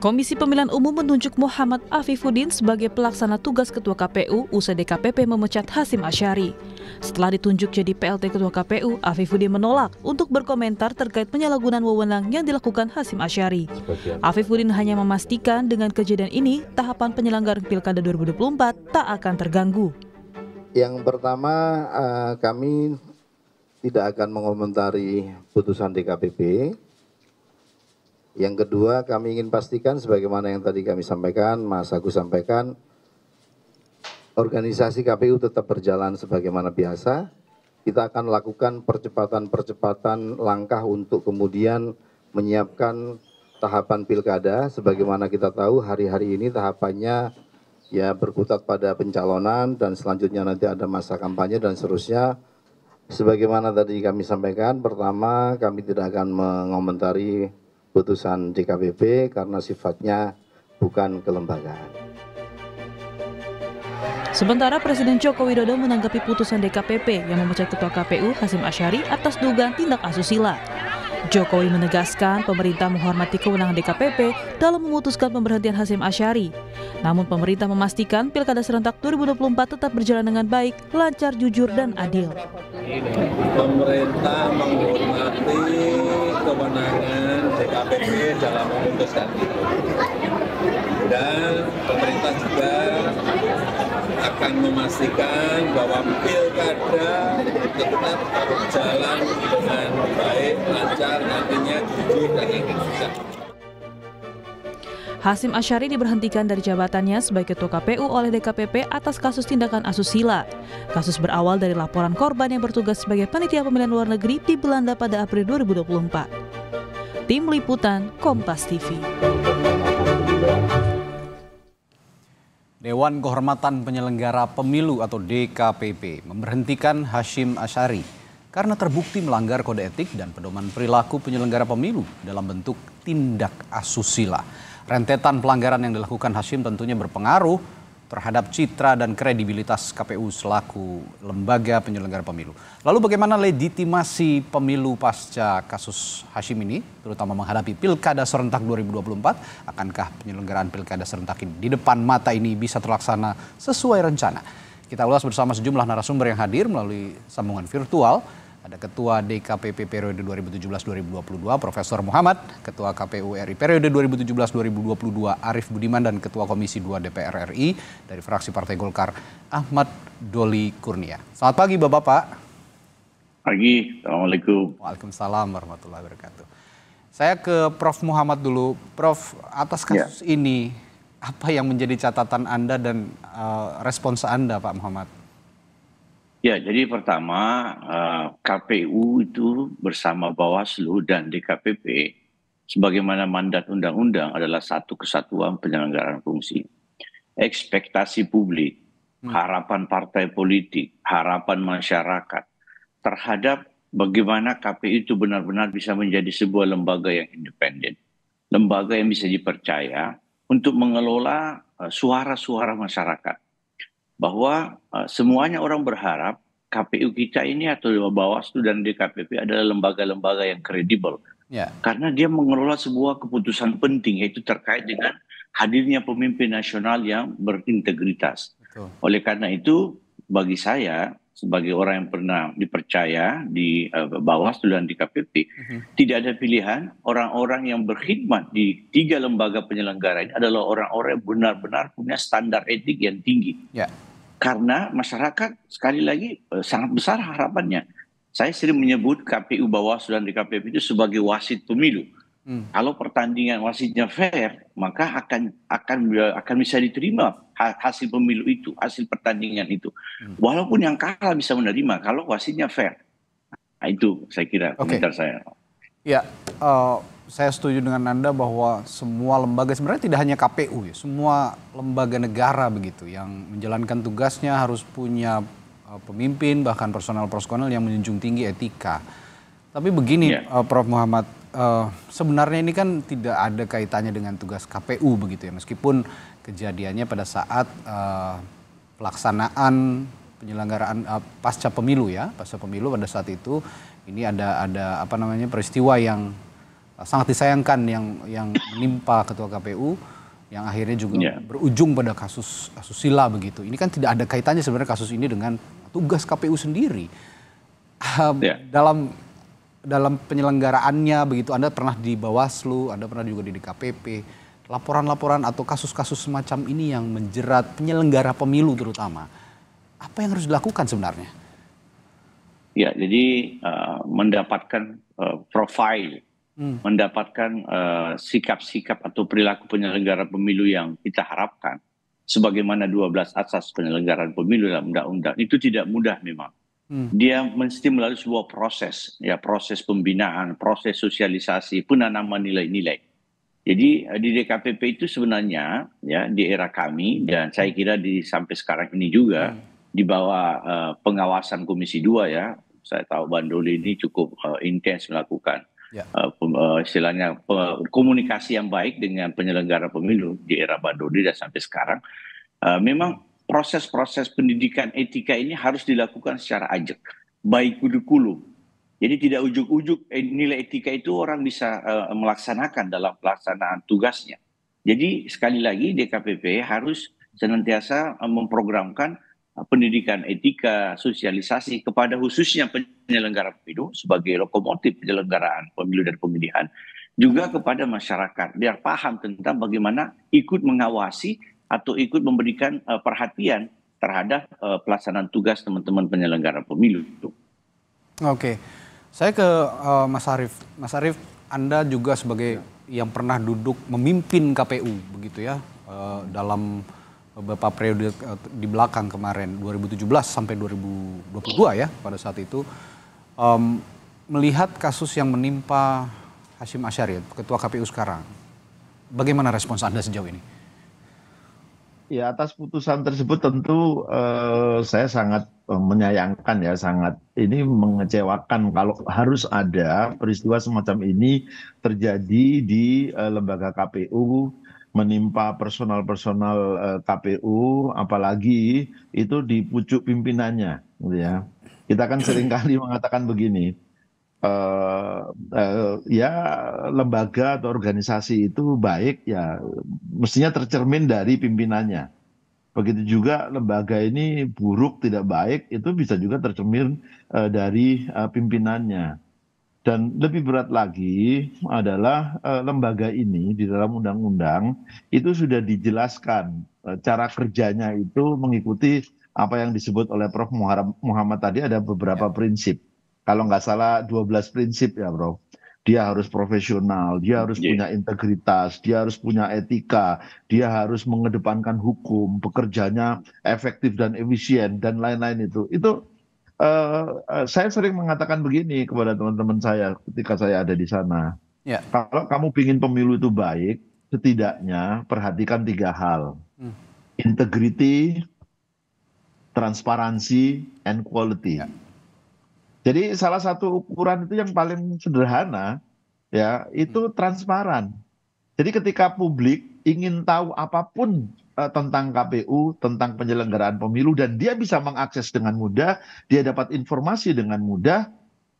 Komisi Pemilihan Umum menunjuk Muhammad Afifuddin sebagai pelaksana tugas Ketua KPU usai DKPP memecat Hasim Asyari. Setelah ditunjuk jadi PLT Ketua KPU, Afifuddin menolak untuk berkomentar terkait penyalahgunaan wewenang yang dilakukan Hasim Asyari. Afifuddin hanya memastikan dengan kejadian ini, tahapan penyelenggaraan Pilkada 2024 tak akan terganggu. Yang pertama, eh, kami tidak akan mengomentari putusan DKPP yang kedua kami ingin pastikan sebagaimana yang tadi kami sampaikan, Mas Agus sampaikan, organisasi KPU tetap berjalan sebagaimana biasa. Kita akan lakukan percepatan-percepatan langkah untuk kemudian menyiapkan tahapan pilkada. Sebagaimana kita tahu hari-hari ini tahapannya ya berkutat pada pencalonan dan selanjutnya nanti ada masa kampanye dan seterusnya. Sebagaimana tadi kami sampaikan, pertama kami tidak akan mengomentari putusan DKPP karena sifatnya bukan kelembagaan. Sementara Presiden Joko Widodo menanggapi putusan DKPP yang memecat Ketua KPU Hasim Asyari atas dugaan tindak asusila. Jokowi menegaskan pemerintah menghormati kewenangan DKPP dalam memutuskan pemberhentian Hasim Asyari. Namun pemerintah memastikan pilkada serentak 2024 tetap berjalan dengan baik, lancar, jujur, dan adil. Pemerintah menghormati kewenangan DKPP dalam memutuskan itu. Dan pemerintah juga akan memastikan bahwa pilkada tetap berjalan dengan baik, lancar, nantinya jujur, dan lancar. Hasim Asyari diberhentikan dari jabatannya sebagai Ketua KPU oleh DKPP atas kasus tindakan asusila. Kasus berawal dari laporan korban yang bertugas sebagai panitia pemilihan luar negeri di Belanda pada April 2024. Tim Liputan Kompas TV. Dewan Kehormatan Penyelenggara Pemilu atau DKPP memberhentikan Hashim Ashari karena terbukti melanggar kode etik dan pedoman perilaku penyelenggara pemilu dalam bentuk tindak asusila. Rentetan pelanggaran yang dilakukan Hashim tentunya berpengaruh terhadap citra dan kredibilitas KPU selaku lembaga penyelenggara pemilu. Lalu bagaimana legitimasi pemilu pasca kasus Hashim ini, terutama menghadapi pilkada serentak 2024? Akankah penyelenggaraan pilkada serentak ini di depan mata ini bisa terlaksana sesuai rencana? Kita ulas bersama sejumlah narasumber yang hadir melalui sambungan virtual ada Ketua DKPP periode 2017-2022 Profesor Muhammad, Ketua KPU RI periode 2017-2022 Arif Budiman dan Ketua Komisi 2 DPR RI dari fraksi Partai Golkar Ahmad Doli Kurnia. Selamat pagi Bapak-bapak. Pagi, Assalamualaikum. Waalaikumsalam warahmatullahi wabarakatuh. Saya ke Prof Muhammad dulu. Prof, atas ya. kasus ya. ini apa yang menjadi catatan Anda dan uh, respons Anda Pak Muhammad? ya jadi pertama eh, kpu itu bersama bawaslu dan dkpp sebagaimana mandat undang undang adalah satu kesatuan penyelenggaraan fungsi ekspektasi publik hmm. harapan partai politik harapan masyarakat terhadap bagaimana KPU itu benar-benar bisa menjadi sebuah lembaga yang independen, lembaga yang bisa dipercaya untuk mengelola eh, suara-suara masyarakat bahwa eh, semuanya orang berharap KPU kita ini atau Bawaslu dan DKPP adalah lembaga-lembaga yang kredibel. Ya. Karena dia mengelola sebuah keputusan penting yaitu terkait dengan hadirnya pemimpin nasional yang berintegritas. Betul. Oleh karena itu bagi saya sebagai orang yang pernah dipercaya di uh, Bawaslu dan di KPP, uh mhm. -huh. tidak ada pilihan orang-orang yang berkhidmat di tiga lembaga penyelenggara ini adalah orang-orang yang benar-benar punya standar etik yang tinggi. Ya karena masyarakat sekali lagi eh, sangat besar harapannya. Saya sering menyebut KPU Bawaslu dan DKPP itu sebagai wasit pemilu. Hmm. Kalau pertandingan wasitnya fair, maka akan akan eh, akan bisa diterima hasil pemilu itu, hasil pertandingan itu. Hmm. Walaupun yang kalah bisa menerima kalau wasitnya fair. Nah, itu saya kira okay. komentar saya. Ya, uh, saya setuju dengan Anda bahwa semua lembaga sebenarnya tidak hanya KPU ya, semua lembaga negara begitu yang menjalankan tugasnya harus punya eh, pemimpin bahkan personal-personal yang menjunjung tinggi etika. Tapi begini ya. Eh, Prof Muhammad, eh, sebenarnya ini kan tidak ada kaitannya dengan tugas KPU begitu ya, meskipun kejadiannya pada saat pelaksanaan penyelenggaraan pasca pemilu ya, pasca pemilu pada saat itu ini ada ada apa namanya peristiwa yang sangat disayangkan yang yang menimpa ketua KPU yang akhirnya juga yeah. berujung pada kasus asusila begitu. Ini kan tidak ada kaitannya sebenarnya kasus ini dengan tugas KPU sendiri. yeah. Dalam dalam penyelenggaraannya begitu Anda pernah di Bawaslu, Anda pernah juga di DKPP. Laporan-laporan atau kasus-kasus semacam ini yang menjerat penyelenggara pemilu terutama. Apa yang harus dilakukan sebenarnya? Ya, jadi uh, mendapatkan uh, profil Hmm. mendapatkan eh, sikap-sikap uh, atau perilaku penyelenggara pemilu yang kita harapkan sebagaimana 12 asas penyelenggaraan pemilu dalam undang-undang itu tidak mudah memang. Hmm. Dia mesti melalui sebuah proses, ya proses pembinaan, proses sosialisasi, penanaman nilai-nilai. Jadi eh, di DKPP itu sebenarnya ya di era kami dan saya kira di sampai sekarang ini juga hmm. di bawah uh, pengawasan Komisi 2 ya. Saya tahu Bandoli ini cukup uh, intens melakukan Ya. Eh, eh, istilahnya eh, komunikasi yang baik dengan penyelenggara pemilu di era Badodi dan sampai sekarang memang proses-proses pendidikan etika ini harus dilakukan secara ajak baik kudu kulu jadi tidak ujuk-ujuk nilai etika itu orang bisa uh, melaksanakan dalam pelaksanaan tugasnya. Jadi sekali lagi DKPP harus senantiasa uh, memprogramkan pendidikan etika, sosialisasi kepada khususnya penyelenggara pemilu sebagai lokomotif penyelenggaraan pemilu dan pemilihan juga kepada masyarakat biar paham tentang bagaimana ikut mengawasi atau ikut memberikan uh, perhatian terhadap uh, pelaksanaan tugas teman-teman penyelenggara pemilu. Oke. Saya ke uh, Mas Arief. Mas Arief, Anda juga sebagai yang pernah duduk memimpin KPU begitu ya uh, dalam beberapa periode eh, di belakang kemarin 2017 sampai 2022 ya pada saat itu um, melihat kasus yang menimpa Hashim Asyari ketua KPU sekarang bagaimana respons Anda sejauh ini? Ya atas putusan tersebut tentu eh, saya sangat eh, menyayangkan ya sangat ini mengecewakan kalau harus ada peristiwa semacam ini terjadi di eh, lembaga KPU menimpa personal personal eh, kpu apalagi itu di pucuk pimpinannya gitu ya kita kan seringkali mengatakan begini uh, uh, ya lembaga atau organisasi itu baik ya mestinya tercermin dari pimpinannya begitu juga lembaga ini buruk tidak baik itu bisa juga tercermin uh, dari uh, pimpinannya dan lebih berat lagi adalah eh, lembaga ini di dalam undang undang itu sudah dijelaskan eh, cara kerjanya itu mengikuti apa yang disebut oleh Prof. Muhammad tadi ada beberapa ya. prinsip. Kalau nggak salah 12 prinsip ya Prof. Dia harus profesional, dia harus ya. punya integritas, dia harus punya etika, dia harus mengedepankan hukum, bekerjanya efektif dan efisien, dan lain-lain itu. Itu Eh, eh, saya sering mengatakan begini kepada teman-teman saya ketika saya ada di sana. Ya. Kalau kamu ingin pemilu itu baik, setidaknya perhatikan tiga hal. Hmm. Integrity, transparansi, and quality. Ya. Jadi salah satu ukuran itu yang paling sederhana ya, itu hmm. transparan. Jadi ketika publik ingin tahu apapun Eh, tentang KPU, tentang penyelenggaraan pemilu, dan dia bisa mengakses dengan mudah, dia dapat informasi dengan mudah,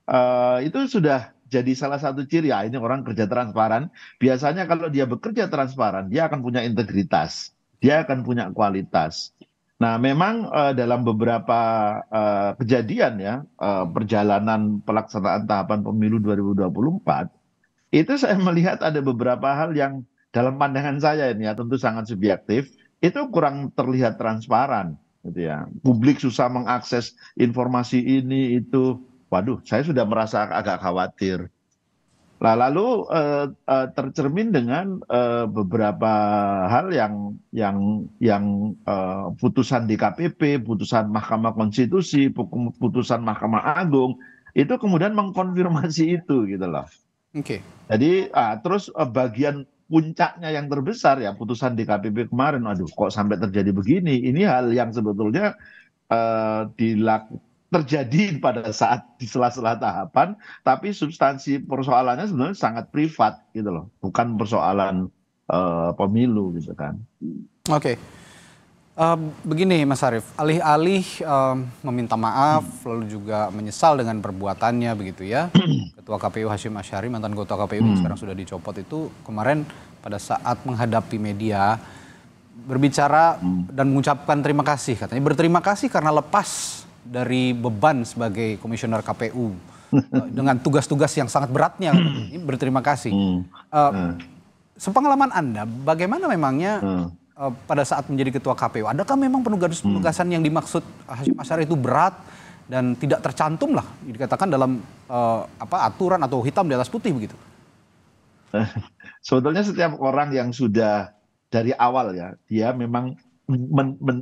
uh, itu sudah jadi salah satu ciri ya ini orang kerja transparan. Biasanya kalau dia bekerja transparan, dia akan punya integritas, dia akan punya kualitas. Nah, memang uh, dalam beberapa uh, kejadian ya uh, perjalanan pelaksanaan tahapan pemilu 2024 itu saya melihat ada beberapa hal yang dalam pandangan saya ini ya tentu sangat subjektif itu kurang terlihat transparan gitu ya publik susah mengakses informasi ini itu waduh saya sudah merasa agak khawatir Nah, lalu eh, eh, tercermin dengan eh, beberapa hal yang yang yang eh, putusan DKPP, putusan Mahkamah Konstitusi, putusan Mahkamah Agung itu kemudian mengkonfirmasi itu gitu loh. Oke. Okay. Jadi ah, terus eh, bagian puncaknya yang terbesar ya putusan DKPP kemarin aduh kok sampai terjadi begini ini hal yang sebetulnya uh, eh, dilaku, terjadi pada saat di sela-sela tahapan, tapi substansi persoalannya sebenarnya sangat privat gitu loh, bukan persoalan uh, pemilu gitu kan. Oke. Okay. Uh, begini Mas Arief, alih-alih uh, meminta maaf hmm. lalu juga menyesal dengan perbuatannya begitu ya. Ketua KPU Hashim Ashari, mantan ketua KPU hmm. sekarang sudah dicopot itu kemarin pada saat menghadapi media berbicara hmm. dan mengucapkan terima kasih katanya berterima kasih karena lepas dari beban sebagai komisioner KPU eh, dengan tugas-tugas yang sangat beratnya ini, berterima kasih. Uh, sepengalaman Anda bagaimana memangnya Eh, pada saat menjadi ketua KPU, adakah memang penugasan-penugasan hmm. yang dimaksud Hasyim Asyari itu berat dan tidak tercantum lah dikatakan dalam uh, apa aturan atau hitam di atas putih begitu? Sebetulnya setiap orang yang sudah dari awal ya dia memang men, men,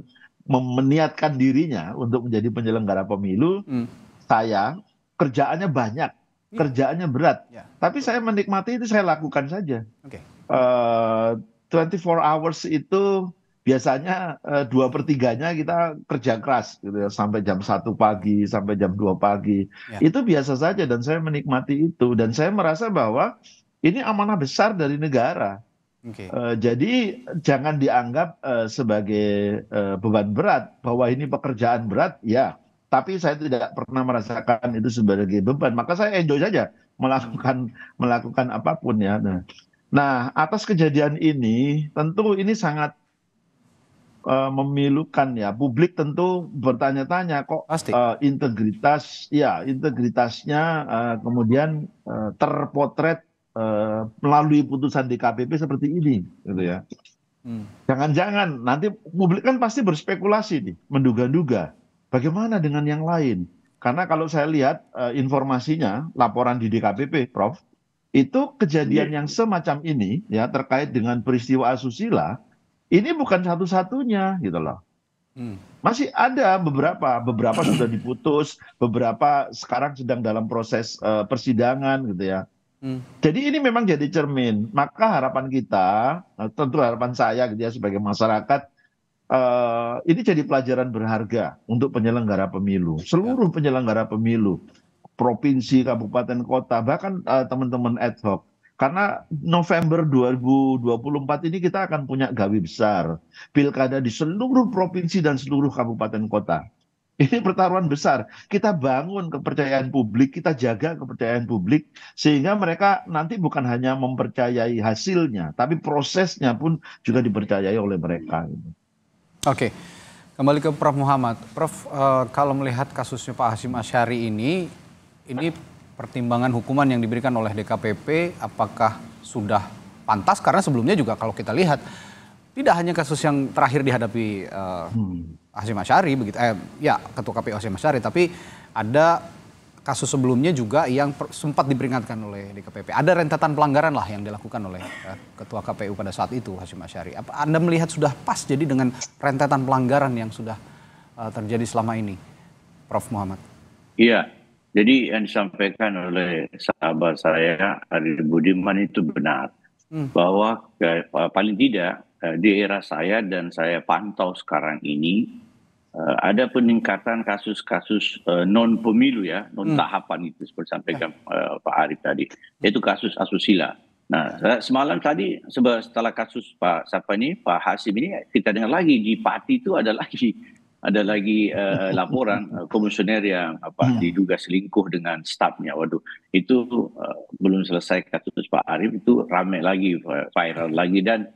meniatkan dirinya untuk menjadi penyelenggara pemilu, hmm. saya kerjaannya banyak, iya. kerjaannya berat, ya. tapi saya menikmati itu saya lakukan saja. Okay. Uh, eh, 24 hours itu biasanya eh, dua uh, pertiganya kita kerja keras gitu ya sampai jam satu pagi sampai jam 2 pagi ya. itu biasa saja dan saya menikmati itu dan saya merasa bahwa ini amanah besar dari negara okay. uh, eh, jadi jangan dianggap uh, sebagai uh, beban berat bahwa ini pekerjaan berat ya tapi saya tidak pernah merasakan itu sebagai beban maka saya enjoy saja melakukan hmm. melakukan apapun ya nah nah atas kejadian ini tentu ini sangat eh, memilukan ya publik tentu bertanya tanya kok eh, integritas ya integritasnya eh, kemudian terpotret melalui putusan DKPP seperti ini gitu ya hmm. jangan-jangan nanti publik kan pasti berspekulasi nih menduga-duga bagaimana dengan yang lain karena kalau saya lihat informasinya laporan di DKPP Prof itu kejadian iya. yang semacam ini ya terkait dengan peristiwa asusila ini bukan satu satunya gitu loh hmm. masih ada beberapa beberapa sudah diputus beberapa sekarang sedang dalam proses uh, persidangan gitu ya hmm. Jadi ini memang jadi cermin. Maka harapan kita, eh, tentu harapan saya gitu ya sebagai masyarakat, uh, ini jadi pelajaran berharga untuk penyelenggara pemilu, seluruh ya. penyelenggara pemilu provinsi kabupaten kota bahkan eh, teman teman ad hoc karena November 2024 ini kita akan punya gawi besar pilkada di seluruh provinsi dan seluruh kabupaten kota ini pertaruhan besar. Kita bangun kepercayaan publik, kita jaga kepercayaan publik sehingga mereka nanti bukan hanya mempercayai hasilnya, tapi prosesnya pun juga dipercayai oleh mereka. Gitu. Oke, kembali ke Prof Muhammad. Prof, eh, kalau melihat kasusnya Pak Hasim Asyari ini, ini pertimbangan hukuman yang diberikan oleh DKPP apakah sudah pantas karena sebelumnya juga kalau kita lihat tidak hanya kasus yang terakhir dihadapi uh, hmm. Asyari begitu eh, ya ketua KPU Hasim Asyari tapi ada kasus sebelumnya juga yang per, sempat diperingatkan oleh DKPP ada rentetan pelanggaran lah yang dilakukan oleh uh, ketua KPU pada saat itu Hasim Asyari apa Anda melihat sudah pas jadi dengan rentetan pelanggaran yang sudah uh, terjadi selama ini Prof Muhammad Iya jadi yang disampaikan oleh sahabat saya Ari Budiman itu benar hmm. bahwa eh, paling tidak eh, di era saya dan saya pantau sekarang ini eh, ada peningkatan kasus-kasus eh, non pemilu ya non hmm. tahapan hmm. itu seperti sampaikan ya. eh, Pak Arif tadi hmm. itu kasus asusila. Nah ya. semalam tadi setelah kasus Pak siapa ini Pak Hasim ini kita dengar lagi di Pati itu ada lagi ada lagi uh, laporan eh, komisioner yang apa hmm. diduga selingkuh dengan stafnya. Waduh, itu uh, belum selesai kasus Pak Arief itu ramai lagi viral lagi dan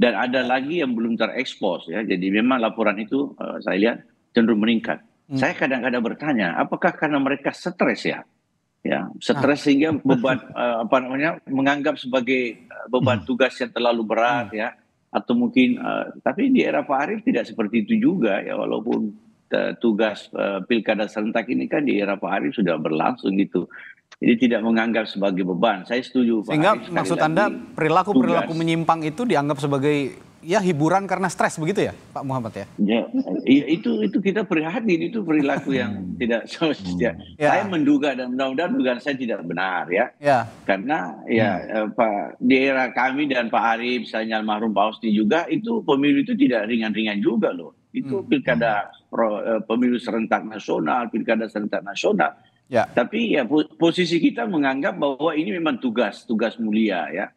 dan ada lagi yang belum terekspos ya. Jadi memang laporan itu uh, saya lihat cenderung meningkat. Hmm. Saya kadang-kadang bertanya, apakah karena mereka stres ya? Ya, stres ah. sehingga beban uh, apa namanya menganggap sebagai beban hmm. tugas yang terlalu berat hmm. ya atau mungkin uh, tapi di era Pak Arief tidak seperti itu juga ya walaupun uh, tugas uh, pilkada serentak ini kan di era Pak Arief sudah berlangsung gitu. Jadi tidak menganggap sebagai beban. Saya setuju Pak. Sehingga Arief, maksud Anda perilaku-perilaku perilaku menyimpang itu dianggap sebagai ya hiburan karena stres begitu ya Pak Muhammad ya? Ya, itu itu kita prihatin itu perilaku yang hmm. tidak sosial. Hmm. Ya. Saya menduga dan mudah-mudahan dugaan saya tidak benar ya. ya. Karena ya hmm. Eh, Pak di era kami dan Pak Arief, misalnya almarhum Pak Husni juga itu pemilu itu tidak ringan-ringan juga loh. Itu hmm. pilkada hmm. pro, eh, pemilu serentak nasional, pilkada serentak nasional. Ya. Tapi ya posisi kita menganggap bahwa ini memang tugas, tugas mulia ya.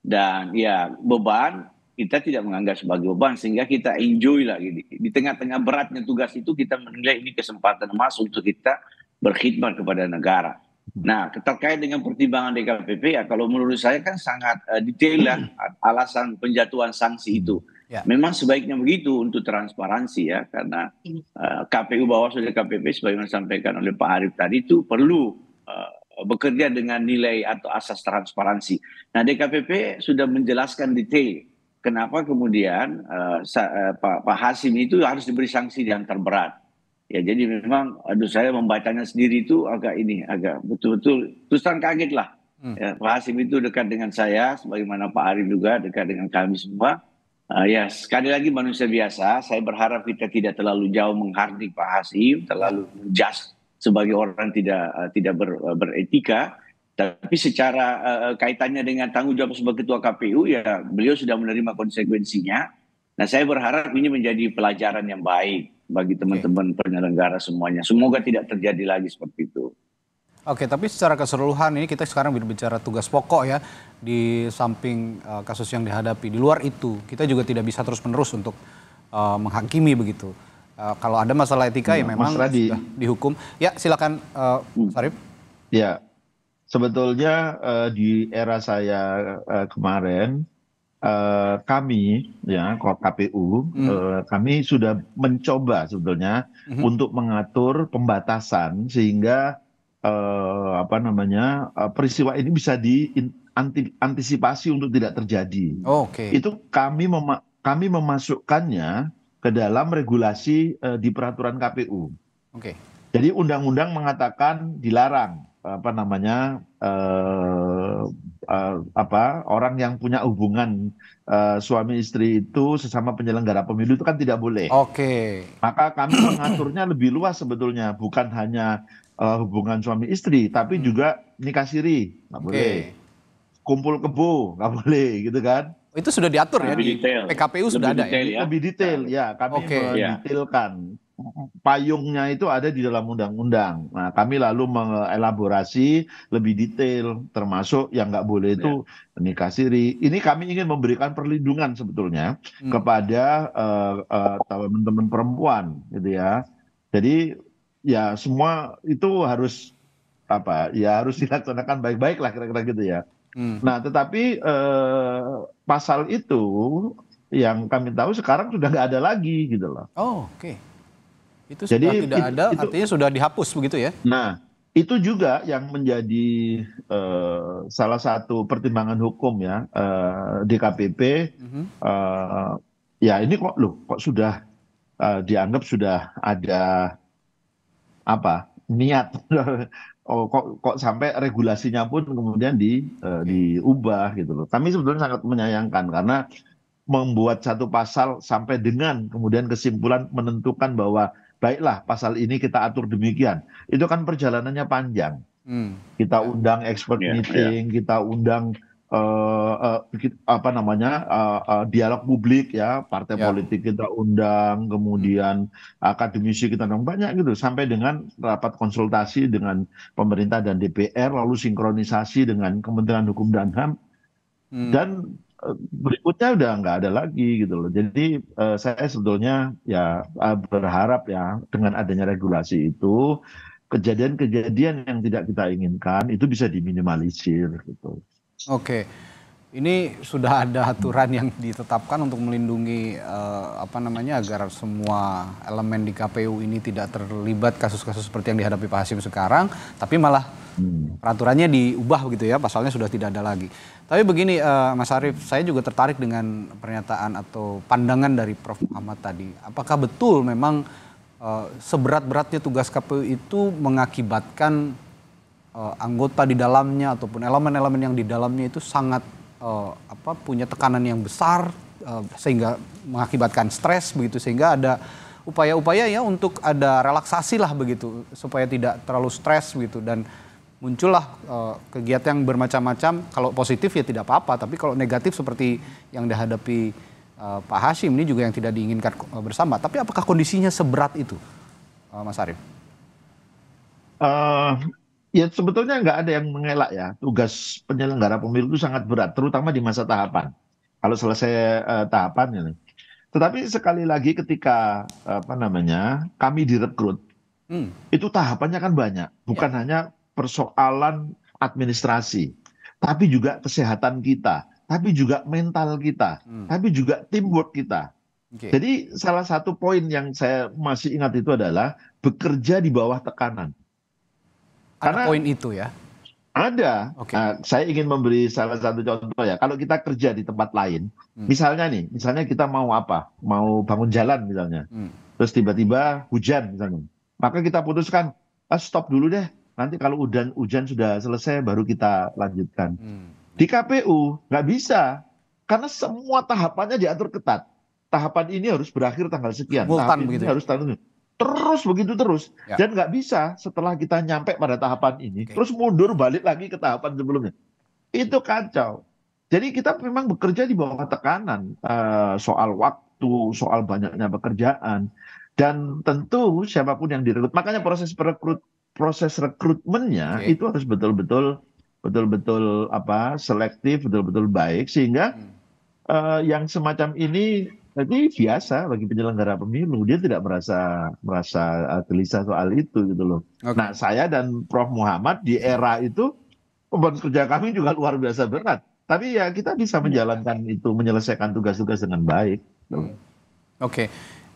Dan ya beban kita tidak menganggap sebagai beban sehingga kita enjoy lah gitu. Di tengah-tengah beratnya tugas itu kita menilai ini kesempatan emas untuk kita berkhidmat kepada negara. Nah, terkait dengan pertimbangan DKPP ya kalau menurut saya kan sangat uh, detail lah alasan penjatuhan sanksi itu. Ya. Memang sebaiknya begitu untuk transparansi ya karena uh, iya. eh, KPU Bawaslu dan KPP sebagaimana disampaikan oleh Pak Arief tadi itu perlu uh, bekerja dengan nilai atau asas transparansi. Nah, DKPP sudah menjelaskan detail kenapa kemudian uh, uh, Pak Hasim itu harus diberi sanksi yang terberat. Ya jadi memang aduh saya membacanya sendiri itu agak ini agak betul-betul terus kaget lah. Hmm. Ya, Pak Hasim itu dekat dengan saya, sebagaimana Pak Ari juga dekat dengan kami semua. Uh, ya sekali lagi manusia biasa, saya berharap kita tidak terlalu jauh menghardik Pak Hasim, terlalu just sebagai orang tidak uh, tidak ber, uh, beretika tapi secara uh, kaitannya dengan tanggung jawab sebagai ketua KPU ya beliau sudah menerima konsekuensinya. Nah saya berharap ini menjadi pelajaran yang baik bagi teman-teman penyelenggara semuanya. Semoga tidak terjadi lagi seperti itu. Oke, tapi secara keseluruhan ini kita sekarang berbicara tugas pokok ya di samping uh, kasus yang dihadapi. Di luar itu kita juga tidak bisa terus-menerus untuk uh, menghakimi begitu. Uh, kalau ada masalah etika ya, ya memang sudah dihukum. Ya silakan uh, Sarif. Ya sebetulnya uh, di era saya uh, kemarin uh, kami ya KPU hmm. uh, kami sudah mencoba sebetulnya hmm. untuk mengatur pembatasan sehingga uh, apa namanya uh, peristiwa ini bisa di antisipasi untuk tidak terjadi. Oh, Oke. Okay. Itu kami mem kami memasukkannya ke dalam regulasi uh, di peraturan KPU. Oke. Okay. Jadi undang-undang mengatakan dilarang apa namanya eh, eh, apa orang yang punya hubungan eh, suami istri itu sesama penyelenggara pemilu itu kan tidak boleh. Oke. Maka kami mengaturnya lebih luas sebetulnya, bukan hanya uh, hubungan suami istri, tapi hmm. juga nikah siri nggak okay. boleh, kumpul kebo nggak boleh gitu kan? Itu sudah diatur ya lebih ya di PKPU lebih sudah detail, ada ya. Lebih detail ya, kami okay. mendetailkan. Yeah payungnya itu ada di dalam undang-undang. Nah, kami lalu mengelaborasi lebih detail, termasuk yang nggak boleh itu ya. nikah siri. Ini kami ingin memberikan perlindungan sebetulnya hmm. kepada eh, eh, teman-teman uh, uh, perempuan, gitu ya. Jadi ya semua itu harus apa? Ya harus dilaksanakan baik-baik lah kira-kira gitu ya. Hmm. Nah, tetapi uh, pasal itu yang kami tahu sekarang sudah nggak ada lagi gitu loh. Oh, oke. Okay. Itu Jadi, tidak itu, ada, itu, artinya sudah dihapus begitu ya? Nah, itu juga yang menjadi uh, salah satu pertimbangan hukum ya uh, eh, DKPP. Uh mhm. eh, -huh. Uh, ya ini kok loh, kok sudah uh, dianggap sudah ada apa niat? oh, kok kok sampai regulasinya pun kemudian di uh, diubah gitu loh. Kami sebetulnya sangat menyayangkan karena membuat satu pasal sampai dengan kemudian kesimpulan menentukan bahwa baiklah pasal ini kita atur demikian. Itu kan perjalanannya panjang. Hmm. Kita undang expert yeah, meeting, yeah. kita undang uh, uh, apa namanya uh, uh, dialog publik ya, partai yeah. politik kita undang, kemudian hmm. akademisi kita undang banyak gitu, sampai dengan rapat konsultasi dengan pemerintah dan DPR, lalu sinkronisasi dengan Kementerian Hukum dan Ham hmm. dan berikutnya udah nggak ada lagi gitu loh. Jadi uh, saya sebetulnya ya eh, berharap ya dengan adanya regulasi itu kejadian-kejadian yang tidak kita inginkan itu bisa diminimalisir gitu. Oke. Ini sudah ada aturan yang ditetapkan untuk melindungi uh, apa namanya agar semua elemen di KPU ini tidak terlibat kasus-kasus seperti yang dihadapi Pak Hasim sekarang, tapi malah hmm. peraturannya diubah begitu ya, pasalnya sudah tidak ada lagi. Tapi begini uh, Mas Arief, saya juga tertarik dengan pernyataan atau pandangan dari Prof Muhammad tadi. Apakah betul memang uh, seberat-beratnya tugas KPU itu mengakibatkan uh, anggota di dalamnya ataupun elemen-elemen yang di dalamnya itu sangat uh, apa punya tekanan yang besar uh, sehingga mengakibatkan stres begitu sehingga ada upaya-upaya ya untuk ada relaksasi lah begitu supaya tidak terlalu stres begitu dan muncullah uh, kegiatan yang bermacam-macam. Kalau positif ya tidak apa-apa, tapi kalau negatif seperti yang dihadapi uh, Pak Hashim ini juga yang tidak diinginkan eh, bersama. Tapi apakah kondisinya seberat itu, uh, Mas Arief? Uh, ya sebetulnya nggak ada yang mengelak ya. Tugas penyelenggara pemilu itu sangat berat, terutama di masa tahapan. Kalau selesai uh, tahapan ini. Tetapi sekali lagi ketika apa namanya kami direkrut, hmm. itu tahapannya kan banyak, bukan ya. hanya persoalan administrasi, tapi juga kesehatan kita, tapi juga mental kita, hmm. tapi juga teamwork kita. Okay. Jadi salah satu poin yang saya masih ingat itu adalah bekerja di bawah tekanan. Karena poin itu ya. Ada. Okay. Nah, saya ingin memberi salah satu contoh ya. Kalau kita kerja di tempat lain, hmm. misalnya nih, misalnya kita mau apa? Mau bangun jalan misalnya. Hmm. Terus tiba-tiba hujan misalnya. Maka kita putuskan, ah, stop dulu deh nanti kalau hujan hujan sudah selesai baru kita lanjutkan. Hmm. Di KPU nggak bisa karena semua tahapannya diatur ketat. Tahapan ini harus berakhir tanggal sekian. Multan Tahapan Ini ya? harus tanggal terus begitu terus ya. dan nggak bisa setelah kita nyampe pada tahapan ini okay. terus mundur balik lagi ke tahapan sebelumnya itu kacau jadi kita memang bekerja di bawah tekanan uh, soal waktu soal banyaknya pekerjaan dan tentu siapapun yang direkrut makanya proses perekrut proses rekrutmennya okay. Iya. itu harus betul-betul betul-betul apa selektif betul-betul baik sehingga hmm. uh, yang semacam ini jadi biasa bagi penyelenggara pemilu dia tidak merasa merasa eh, gelisah soal itu gitu loh. Okay. Nah saya dan Prof Muhammad di era itu beban kerja kami juga luar biasa berat. Tapi ya kita bisa iya. menjalankan itu menyelesaikan tugas-tugas dengan baik. Hmm. Oke, okay.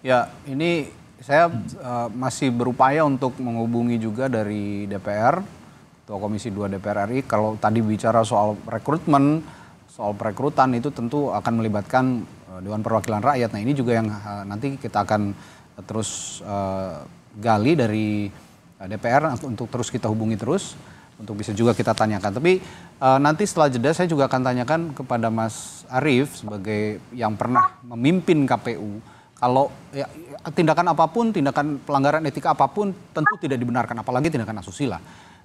ya ini saya uh, masih berupaya untuk menghubungi juga dari DPR, Ketua Komisi 2 DPR RI. Kalau tadi bicara soal rekrutmen, soal perekrutan itu tentu akan melibatkan uh, Dewan Perwakilan Rakyat. Nah ini juga yang uh, nanti kita akan terus uh, gali dari uh, DPR untuk terus kita hubungi terus untuk bisa juga kita tanyakan. Tapi uh, nanti setelah jeda saya juga akan tanyakan kepada Mas Arief sebagai yang pernah memimpin KPU kalau ya, tindakan apapun, tindakan pelanggaran etika apapun tentu tidak dibenarkan, apalagi tindakan asusila.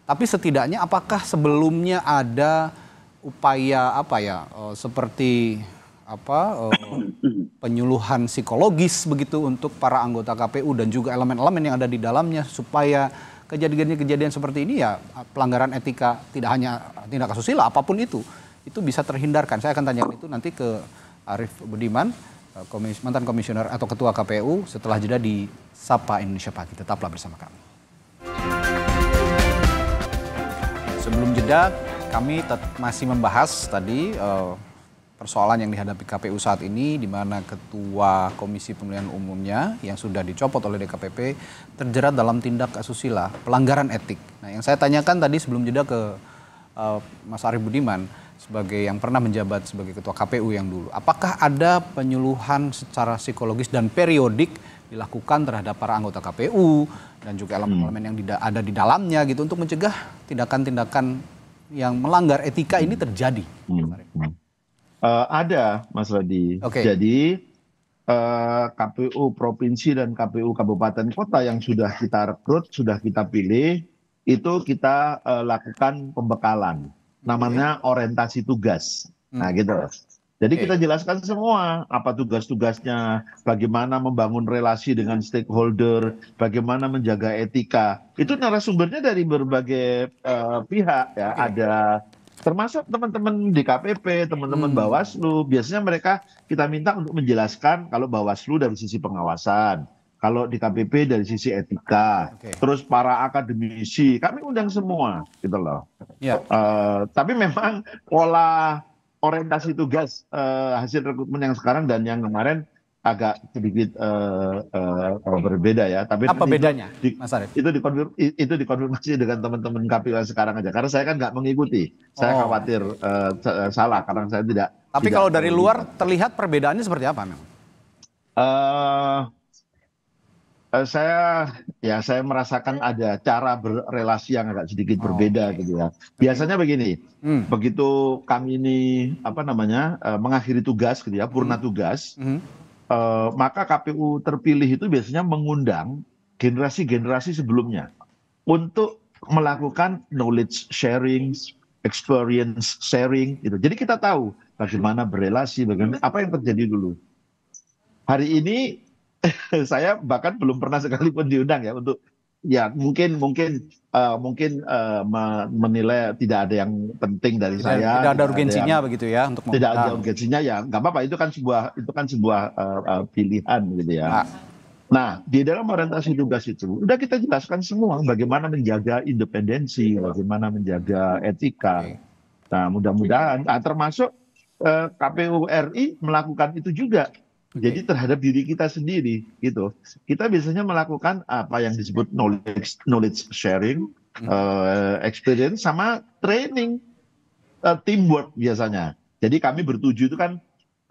Tapi setidaknya apakah sebelumnya ada upaya apa ya eh, seperti apa eh, penyuluhan psikologis begitu untuk para anggota KPU dan juga elemen-elemen yang ada di dalamnya supaya kejadian-kejadian seperti ini ya pelanggaran etika tidak hanya tindak asusila apapun itu itu bisa terhindarkan. Saya akan tanyakan itu nanti ke Arief Budiman. Eh, komis, mantan komisioner atau ketua KPU setelah jeda di Sapa Indonesia Pagi. Tetaplah bersama kami. Sebelum jeda, kami masih membahas tadi uh, persoalan yang dihadapi KPU saat ini di mana ketua Komisi Pemilihan Umumnya yang sudah dicopot oleh DKPP terjerat dalam tindak asusila, pelanggaran etik. Nah, yang saya tanyakan tadi sebelum jeda ke uh, Mas Arief Budiman, sebagai yang pernah menjabat sebagai ketua KPU yang dulu. Apakah ada penyuluhan secara psikologis dan periodik dilakukan terhadap para anggota KPU dan juga elemen-elemen hmm. yang ada di dalamnya gitu untuk mencegah tindakan-tindakan yang melanggar etika ini terjadi? Uh, ada, Mas Radi. Okay. Jadi uh, eh, KPU provinsi dan KPU kabupaten kota yang sudah kita rekrut, sudah kita pilih, itu kita uh, lakukan pembekalan namanya orientasi tugas. Nah, hmm. gitu Jadi kita jelaskan semua apa tugas-tugasnya, bagaimana membangun relasi dengan stakeholder, bagaimana menjaga etika. Itu narasumbernya dari berbagai uh, pihak ya, ada termasuk teman-teman DKPP, teman-teman hmm. Bawaslu. Biasanya mereka kita minta untuk menjelaskan kalau Bawaslu dari sisi pengawasan, kalau di KPP dari sisi etika, okay. terus para akademisi, kami undang semua gitu loh. Yeah. Ya. Uh, tapi memang pola orientasi tugas uh, hasil rekrutmen yang sekarang dan yang kemarin agak sedikit uh, uh, berbeda ya. Tapi apa bedanya, di, Mas Arief? Itu dikonfir, itu dikonfirmasi dengan teman-teman KPU sekarang aja. Karena saya kan nggak mengikuti. Saya oh. khawatir uh, salah karena saya tidak. Tapi tidak kalau dari luar terlihat perbedaannya seperti apa, memang? Uh, Eh, saya ya saya merasakan ada cara berrelasi yang agak sedikit oh, berbeda okay. gitu ya. Biasanya begini, hmm. begitu kami ini apa namanya uh, mengakhiri tugas gitu ya, purna hmm. tugas, hmm. Uh, maka KPU terpilih itu biasanya mengundang generasi-generasi sebelumnya untuk melakukan knowledge sharing, experience sharing gitu. Jadi kita tahu bagaimana berrelasi, bagaimana apa yang terjadi dulu. Hari ini saya bahkan belum pernah sekalipun diundang ya untuk ya mungkin mungkin uh, mungkin uh, menilai tidak ada yang penting dari tidak, saya tidak ada urgensinya yang, begitu ya untuk tidak ada urgensinya ya nggak apa-apa itu kan sebuah itu kan sebuah uh, uh, pilihan gitu ya nah. nah di dalam orientasi tugas itu udah kita jelaskan semua bagaimana menjaga independensi bagaimana menjaga etika nah mudah-mudahan nah, termasuk uh, KPU RI melakukan itu juga jadi terhadap diri kita sendiri gitu. Kita biasanya melakukan apa yang disebut knowledge knowledge sharing, uh, experience sama training uh, teamwork biasanya. Jadi kami bertuju itu kan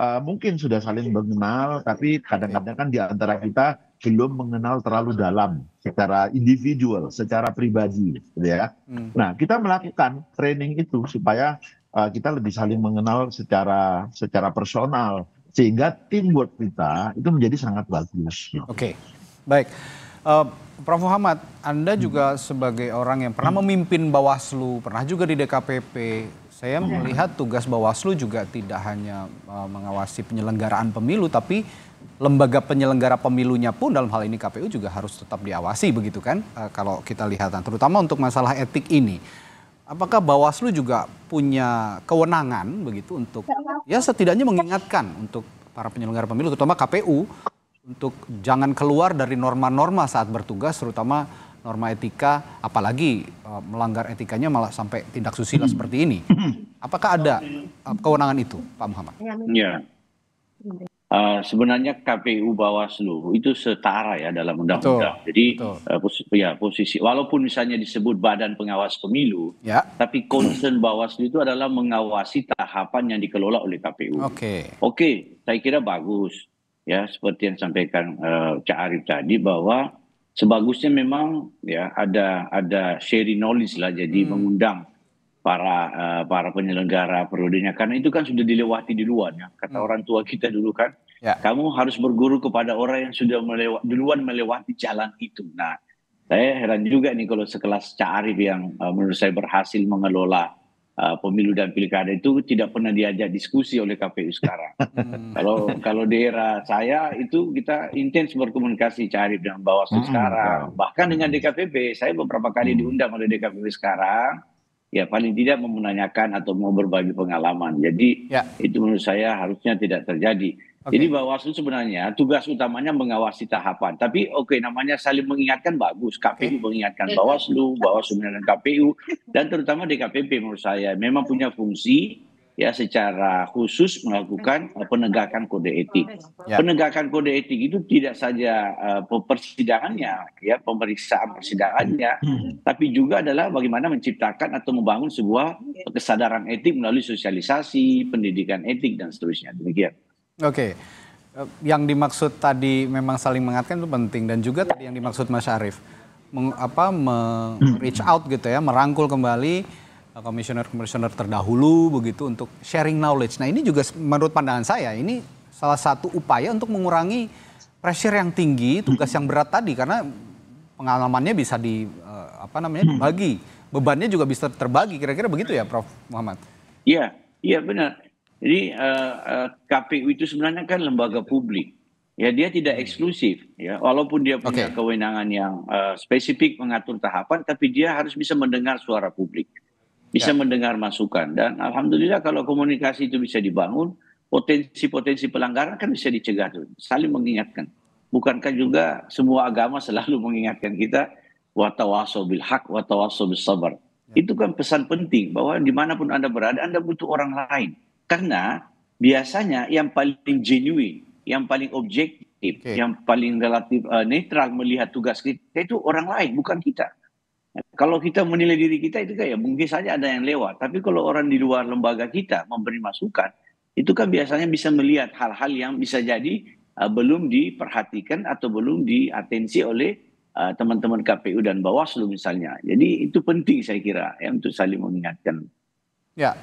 uh, mungkin sudah saling mengenal tapi kadang-kadang kan di antara kita belum mengenal terlalu dalam secara individual, secara pribadi gitu ya. Hmm. Nah, kita melakukan training itu supaya uh, kita lebih saling mengenal secara secara personal sehingga teamwork kita itu menjadi sangat bagus. Oke, okay. baik. Uh, Prof. Muhammad, Anda hmm. juga sebagai orang yang pernah hmm. memimpin Bawaslu, pernah juga di DKPP, saya hmm. melihat tugas Bawaslu juga tidak hanya uh, mengawasi penyelenggaraan pemilu, tapi lembaga penyelenggara pemilunya pun dalam hal ini KPU juga harus tetap diawasi begitu kan? Uh, kalau kita lihat, terutama untuk masalah etik ini. Apakah Bawaslu juga punya kewenangan begitu untuk ya setidaknya mengingatkan untuk para penyelenggara pemilu terutama KPU untuk jangan keluar dari norma-norma saat bertugas terutama norma etika apalagi e, melanggar etikanya malah sampai tindak susila seperti ini. Apakah ada e, kewenangan itu Pak Muhammad? Ya. Uh, sebenarnya KPU Bawaslu itu setara ya dalam undang-undang. Jadi betul. Uh, pos ya posisi walaupun misalnya disebut Badan Pengawas Pemilu, ya. tapi concern Bawaslu itu adalah mengawasi tahapan yang dikelola oleh KPU. Oke. Okay. Oke, okay, saya kira bagus ya seperti yang sampaikan uh, Cak Arif tadi bahwa sebagusnya memang ya ada ada sharing knowledge lah jadi hmm. mengundang para uh, para penyelenggara periodenya karena itu kan sudah dilewati duluan ya kata hmm. orang tua kita dulu kan ya. kamu harus berguru kepada orang yang sudah melewa, duluan melewati jalan itu nah saya heran juga nih kalau sekelas Cak Arif yang uh, menurut saya berhasil mengelola uh, pemilu dan pilkada itu tidak pernah diajak diskusi oleh KPU sekarang. Hmm. kalau kalau di era saya itu kita intens berkomunikasi Cak Arif dengan Bawaslu hmm, sekarang, bahkan dengan DKPP. Saya beberapa kali hmm. diundang oleh DKPP sekarang ya paling tidak menanyakan atau mau berbagi pengalaman. Jadi ya. itu menurut saya harusnya tidak terjadi. Okay. Jadi Bawaslu sebenarnya tugas utamanya mengawasi tahapan. Tapi oke okay, namanya saling mengingatkan bagus. KPU okay. mengingatkan iya. Bawaslu, Bawaslu dan KPU dan terutama DKPP menurut saya memang punya fungsi ya secara khusus melakukan eh, penegakan kode etik. Ya. Penegakan kode etik itu tidak saja uh, persidangannya, ya pemeriksaan persidangannya, hmm. tapi juga adalah bagaimana menciptakan atau membangun sebuah kesadaran etik melalui sosialisasi, pendidikan etik dan seterusnya. Demikian. Oke. Okay. Eh, yang dimaksud tadi memang saling mengingatkan itu penting dan juga tadi yang dimaksud Mas Syarif meng, apa me hmm. reach out gitu ya, merangkul kembali Nah, komisioner-komisioner terdahulu begitu untuk sharing knowledge. Nah ini juga menurut pandangan saya ini salah satu upaya untuk mengurangi pressure yang tinggi, tugas yang berat tadi karena pengalamannya bisa di eh, apa namanya hmm. dibagi, bebannya juga bisa terbagi. Kira-kira begitu ya, Prof. Muhammad? Iya, iya benar. Jadi uh, eh, eh, KPU itu sebenarnya kan lembaga publik. Ya dia tidak hmm. eksklusif ya walaupun dia punya okay. kewenangan yang uh, spesifik mengatur tahapan tapi dia harus bisa mendengar suara publik bisa ya. mendengar masukan dan alhamdulillah kalau komunikasi itu bisa dibangun potensi-potensi pelanggaran kan bisa dicegah tuh saling mengingatkan bukankah juga semua agama selalu mengingatkan kita watawaso bil hak watawaso bil sabar ya. itu kan pesan penting bahwa dimanapun anda berada anda butuh orang lain karena biasanya yang paling genuine yang paling objektif okay. yang paling relatif uh, netral melihat tugas kita itu orang lain bukan kita kalau kita menilai diri kita itu kayak mungkin saja ada yang lewat, tapi kalau orang di luar lembaga kita memberi masukan, itu kan biasanya bisa melihat hal-hal yang bisa jadi uh, belum diperhatikan atau belum diatensi oleh eh, teman-teman KPU dan Bawaslu misalnya. Jadi itu penting saya kira ya untuk saling mengingatkan. Ya,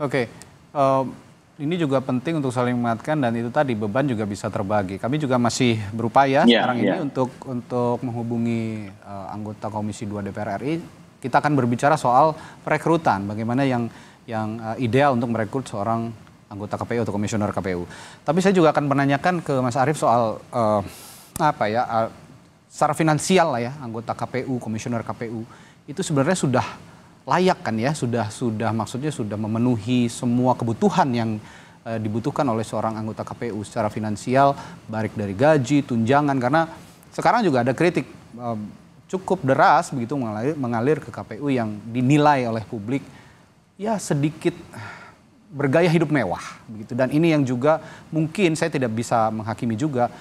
oke. Okay. Um ehm, ini juga penting untuk saling mengingatkan dan itu tadi beban juga bisa terbagi. Kami juga masih berupaya yeah, sekarang yeah. ini iya. untuk untuk menghubungi uh, anggota Komisi 2 DPR RI. Kita akan berbicara soal perekrutan, bagaimana yang yang uh, ideal untuk merekrut seorang anggota KPU atau komisioner KPU. Tapi saya juga akan menanyakan ke Mas Arief soal uh, apa ya uh, secara finansial lah ya anggota KPU, komisioner KPU itu sebenarnya sudah layak kan ya sudah sudah maksudnya sudah memenuhi semua kebutuhan yang e, dibutuhkan oleh seorang anggota KPU secara finansial baik dari gaji tunjangan karena sekarang juga ada kritik e, cukup deras begitu mengalir, mengalir ke KPU yang dinilai oleh publik ya sedikit bergaya hidup mewah begitu dan ini yang juga mungkin saya tidak bisa menghakimi juga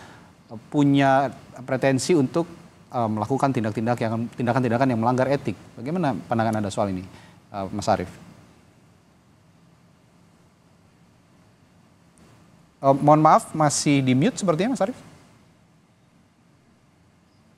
eh, punya pretensi untuk uh, melakukan tindak-tindak yang tindakan-tindakan yang melanggar etik. Bagaimana pandangan Anda soal ini, uh, Mas Arief? Uh, mohon maaf, masih di mute sepertinya, Mas Arief?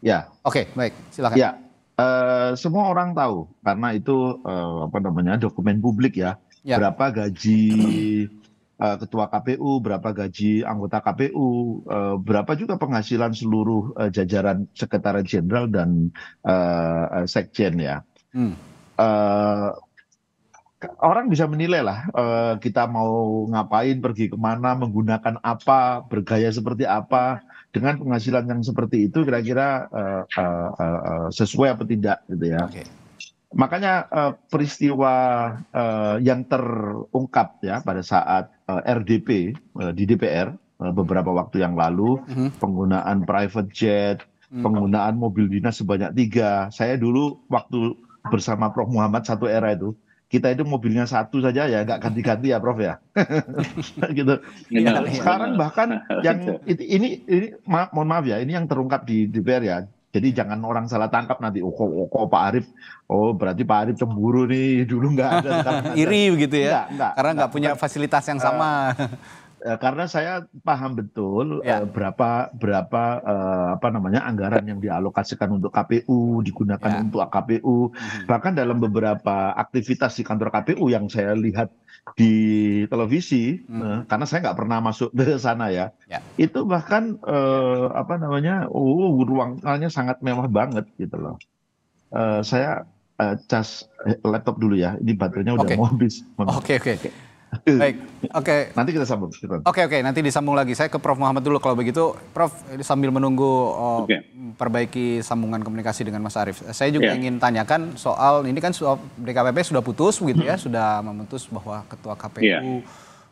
Ya. Oke, okay, baik, silakan. Ya, uh, semua orang tahu karena itu uh, apa namanya dokumen publik ya. ya. Berapa gaji Eh, ketua kpu berapa gaji anggota kpu eh, berapa juga penghasilan seluruh eh, jajaran sekretaris jenderal dan sekjen ya hmm. orang bisa menilai lah kita mau ngapain, pergi kemana, menggunakan apa, bergaya seperti apa, dengan penghasilan yang seperti itu kira-kira sesuai apa tidak gitu ya. Okay. Makanya peristiwa yang terungkap ya pada saat Eh, RDP eh, di DPR eh, beberapa waktu yang lalu mhm. penggunaan private jet, mhm. penggunaan mobil dinas sebanyak tiga. Saya dulu waktu bersama Prof Muhammad satu era itu kita itu mobilnya satu saja ya nggak ganti-ganti ya Prof ya gitu iya, nah, iya. sekarang bahkan yang ini ini ma mohon maaf ya ini yang terungkap di DPR ya jadi jangan orang salah tangkap nanti, oh kok, oh, kok Pak Arif, oh berarti Pak Arif cemburu nih, dulu nggak ada. Iri begitu ya, enggak, enggak, karena nggak punya fasilitas yang sama. Eh, Eh, karena saya paham betul ya. Eh, berapa berapa uh, apa namanya anggaran yang dialokasikan untuk KPU digunakan ya. untuk KPU hmm. bahkan dalam beberapa aktivitas di kantor KPU yang saya lihat di televisi hmm. karena saya nggak pernah masuk ke sana ya, ya. itu bahkan uh, apa namanya oh ruangannya sangat mewah banget gitu loh uh, saya uh, cas laptop dulu ya ini baterainya udah okay. mau habis oke okay, okay. Iya. Baik, oke. Okay. Nanti kita sambung. Oke oke, okay, nanti disambung lagi. Saya ke Prof Muhammad dulu kalau begitu, Prof sambil menunggu oh, okay. perbaiki sambungan komunikasi dengan Mas Arief. Saya juga yeah. ingin tanyakan soal ini kan DKPP sudah putus gitu ya, hmm. sudah memutus bahwa Ketua KPU yeah. Iya.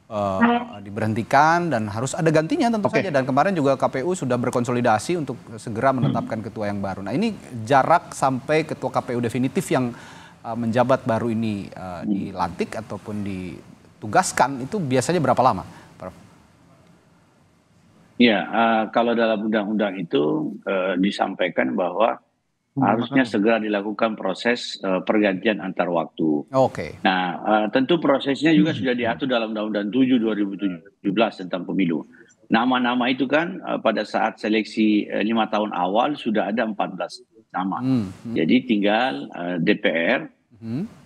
uh, diberhentikan dan harus ada gantinya tentu okay. saja. Dan kemarin juga KPU sudah berkonsolidasi untuk segera hmm. menetapkan hmm. ketua yang baru. Nah ini jarak sampai Ketua KPU definitif yang eh, menjabat baru ini uh, dilantik ataupun di tugaskan itu biasanya berapa lama? Ya, uh, kalau dalam undang-undang itu uh, disampaikan bahwa hmm. harusnya segera dilakukan proses uh, pergantian antar waktu. Oke. Okay. Nah, uh, tentu prosesnya juga hmm. sudah diatur dalam Undang-Undang 7 2017 tentang pemilu. Nama-nama itu kan uh, pada saat seleksi lima uh, tahun awal sudah ada 14 nama. Hmm. Hmm. Jadi tinggal uh, DPR hmm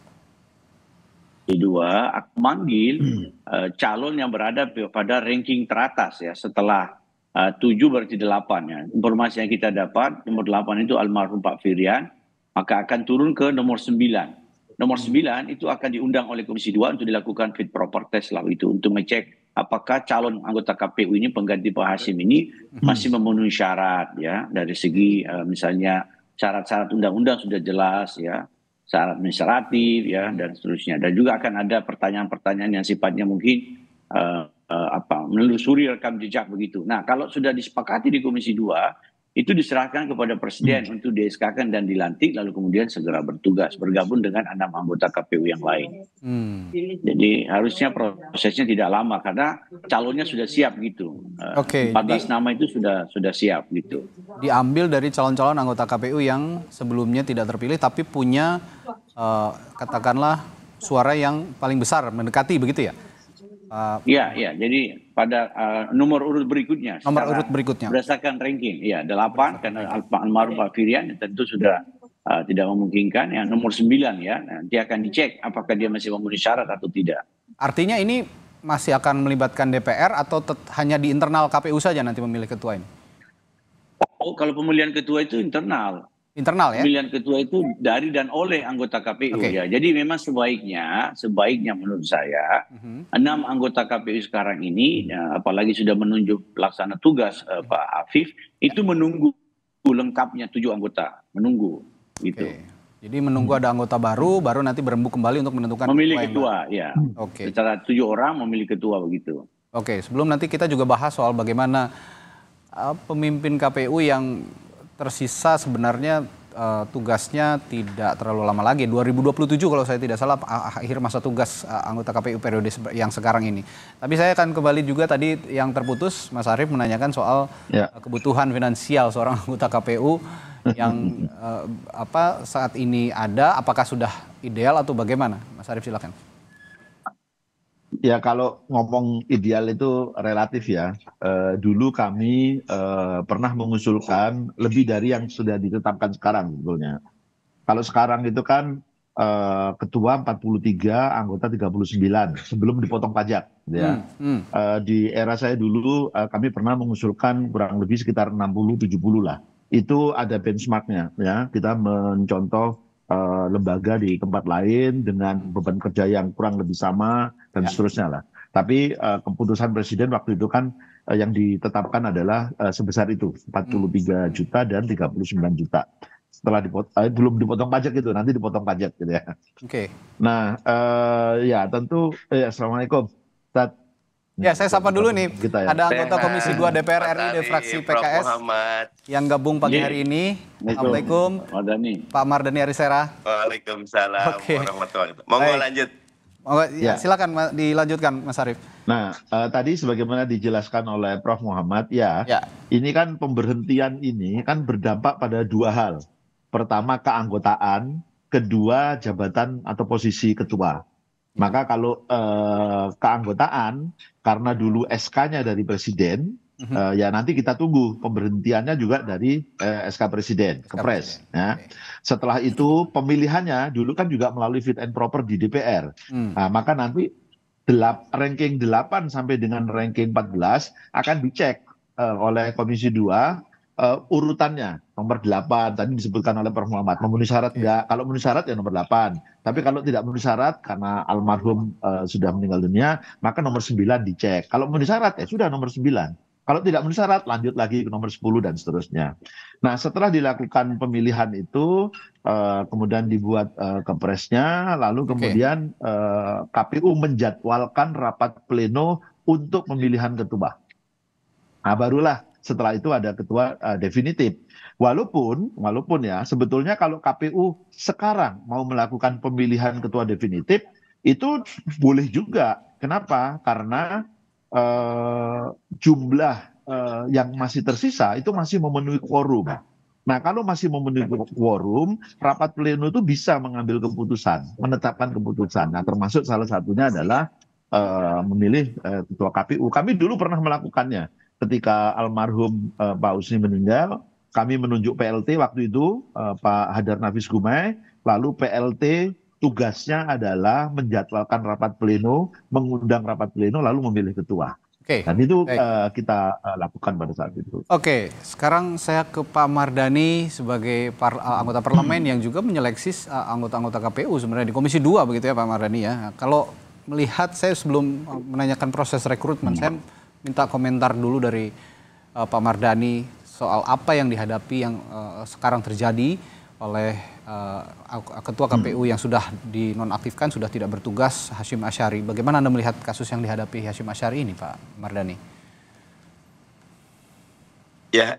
kedua manggil hmm. eh, calon yang berada pada ranking teratas ya setelah eh, tujuh berarti delapan ya informasi yang kita dapat nomor delapan itu almarhum Pak Firian maka akan turun ke nomor sembilan nomor hmm. sembilan itu akan diundang oleh Komisi dua untuk dilakukan fit proper test lah itu untuk mengecek apakah calon anggota KPU ini pengganti Pak Hasim ini hmm. masih memenuhi syarat ya dari segi uh, misalnya syarat-syarat undang-undang sudah jelas ya secara administratif ya dan seterusnya dan juga akan ada pertanyaan-pertanyaan yang sifatnya mungkin uh, uh, apa menelusuri rekam jejak begitu. Nah, kalau sudah disepakati di Komisi dua itu diserahkan kepada presiden hmm. untuk di dan dilantik lalu kemudian segera bertugas bergabung dengan enam anggota KPU yang lain. Hmm. Jadi harusnya prosesnya tidak lama karena calonnya sudah siap gitu. Eh, Oke. Okay, 14 jadi, nama itu sudah sudah siap gitu. Diambil dari calon-calon anggota KPU yang sebelumnya tidak terpilih tapi punya uh, katakanlah suara yang paling besar mendekati begitu ya? Iya, uh, iya. Jadi pada uh, nomor urut berikutnya. Nomor urut berikutnya. Berdasarkan ranking, iya, ya delapan karena Alfa Almarhum Pak Firian tentu sudah uh, tidak memungkinkan. Yang nomor sembilan ya nanti akan dicek apakah dia masih memenuhi syarat atau tidak. Artinya ini masih akan melibatkan DPR atau hanya di internal KPU saja nanti memilih ketua ini? Oh, kalau pemilihan ketua itu internal internal ya. Pemilihan ketua itu dari dan oleh anggota KPU okay. ya. Jadi memang sebaiknya, sebaiknya menurut saya mhm. enam uh-huh. anggota KPU sekarang ini, uh, apalagi sudah menunjuk pelaksana tugas uh, Pak Afif, itu ya. menunggu lengkapnya tujuh anggota, menunggu gitu. Okay. Jadi menunggu hmm. ada anggota baru, baru nanti berembuk kembali untuk menentukan memilih ketua, ketua ya. Oke. Okay. Secara tujuh orang memilih ketua begitu. Oke, okay. sebelum nanti kita juga bahas soal bagaimana uh, pemimpin KPU yang tersisa sebenarnya uh, tugasnya tidak terlalu lama lagi. 2027 kalau saya tidak salah akhir masa tugas uh, anggota KPU periode yang sekarang ini. Tapi saya akan kembali juga tadi yang terputus Mas Arief menanyakan soal ya. Eh, kebutuhan finansial seorang anggota KPU yang uh, apa saat ini ada apakah sudah ideal atau bagaimana? Mas Arief silakan ya kalau ngomong ideal itu relatif ya eh, dulu kami eh, pernah mengusulkan lebih dari yang sudah ditetapkan sekarang sebetulnya kalau sekarang itu kan eh, ketua 43 anggota 39 sebelum dipotong pajak gitu ya hmm, hmm. di era saya dulu kami pernah mengusulkan kurang lebih sekitar 60 70 lah itu ada benchmarknya ya kita mencontoh e, lembaga di tempat lain dengan beban kerja yang kurang lebih sama dan ya. seterusnya lah. Tapi uh, keputusan presiden waktu itu kan uh, yang ditetapkan adalah uh, sebesar itu 43 hmm. juta dan 39 juta. Setelah dipot uh, belum dipotong pajak itu, nanti dipotong pajak gitu ya. Oke. Okay. Nah, uh, ya tentu eh, Assalamualaikum. Tad, Ya, saya sapa dulu nih. Kita ya. Ada anggota Komisi 2 DPR RI dari fraksi PKS yang gabung pagi iya. hari ini. Assalamualaikum. Pak Mardani Arisera. Waalaikumsalam okay. warahmatullahi Monggo lanjut. Oh, iya, ya. Silakan dilanjutkan Mas Arif. Nah, uh, tadi sebagaimana dijelaskan oleh Prof Muhammad, ya, ya, ini kan pemberhentian ini kan berdampak pada dua hal. Pertama keanggotaan, kedua jabatan atau posisi ketua. Maka kalau uh, keanggotaan karena dulu SK-nya dari presiden, Uh, ya nanti kita tunggu pemberhentiannya juga dari uh, eh, SK Presiden, SK Kepres. Presiden. Ya. Okay. Setelah itu pemilihannya dulu kan juga melalui fit and proper di DPR. Hmm. Nah, maka nanti delap, ranking 8 sampai dengan ranking 14 akan dicek uh, oleh Komisi 2 uh, urutannya. Nomor 8 tadi disebutkan oleh Prof Muhammad memenuhi syarat enggak? Iya. Kalau memenuhi syarat ya nomor 8. Tapi kalau tidak memenuhi syarat karena almarhum uh, sudah meninggal dunia, maka nomor 9 dicek. Kalau memenuhi syarat ya sudah nomor 9. Kalau tidak memenuhi syarat, lanjut lagi ke nomor 10 dan seterusnya. Nah, setelah dilakukan pemilihan itu, uh, kemudian dibuat uh, kepresnya, lalu kemudian okay. uh, eh, KPU menjadwalkan rapat pleno untuk pemilihan ketua. Nah, barulah setelah itu ada ketua uh, definitif. Walaupun, walaupun ya, sebetulnya kalau KPU sekarang mau melakukan pemilihan ketua definitif, itu boleh juga. Kenapa? Karena uh, jumlah uh, yang masih tersisa itu masih memenuhi quorum. Nah, kalau masih memenuhi quorum, rapat pleno itu bisa mengambil keputusan, menetapkan keputusan. Nah, termasuk salah satunya adalah uh, memilih uh, ketua KPU. Kami dulu pernah melakukannya ketika almarhum uh, Pak Usni meninggal, kami menunjuk PLT waktu itu uh, Pak Hadar Nafis Gumai, lalu PLT tugasnya adalah menjadwalkan rapat pleno, mengundang rapat pleno, lalu memilih ketua. Oke. Okay. Dan itu uh, kita uh, lakukan pada saat itu. Oke, okay. sekarang saya ke Pak Mardani sebagai par, eh, anggota parlemen yang juga menyeleksi anggota-anggota KPU sebenarnya di Komisi 2 begitu ya Pak Mardani ya. Kalau melihat saya sebelum menanyakan proses rekrutmen, saya minta komentar dulu dari uh, Pak Mardani soal apa yang dihadapi yang uh, sekarang terjadi oleh uh, ketua KPU hmm. yang sudah dinonaktifkan sudah tidak bertugas Hashim Ashari. Bagaimana Anda melihat kasus yang dihadapi Hashim Ashari ini, Pak Mardani? Ya,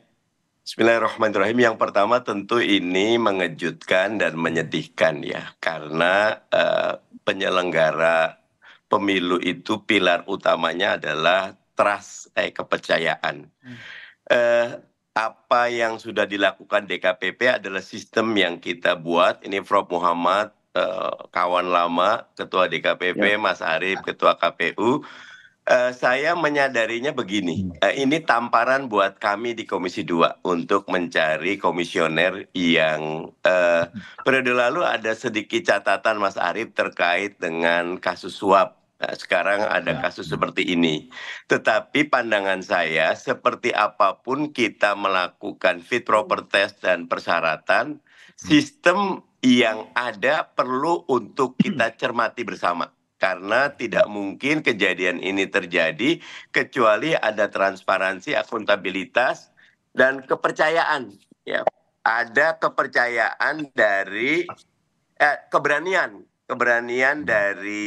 Bismillahirrahmanirrahim. Yang pertama tentu ini mengejutkan dan menyedihkan ya, karena uh, penyelenggara pemilu itu pilar utamanya adalah trust eh kepercayaan. Hmm. Uh, apa yang sudah dilakukan DKPP adalah sistem yang kita buat. Ini Prof. Muhammad, eh, kawan lama, Ketua DKPP, ya. Mas Arief, Ketua KPU. Eh, saya menyadarinya begini, hmm. eh, ini tamparan buat kami di Komisi 2 untuk mencari komisioner yang hmm. periode lalu ada sedikit catatan Mas Arief terkait dengan kasus suap Eh, sekarang oh, ada ya. kasus seperti ini. Tetapi pandangan saya seperti apapun kita melakukan fit proper test dan persyaratan, hmm. sistem yang ada perlu untuk kita hmm. cermati bersama. Karena tidak mungkin kejadian ini terjadi kecuali ada transparansi, akuntabilitas, dan kepercayaan. Ya, ada kepercayaan dari eh, keberanian, keberanian hmm. dari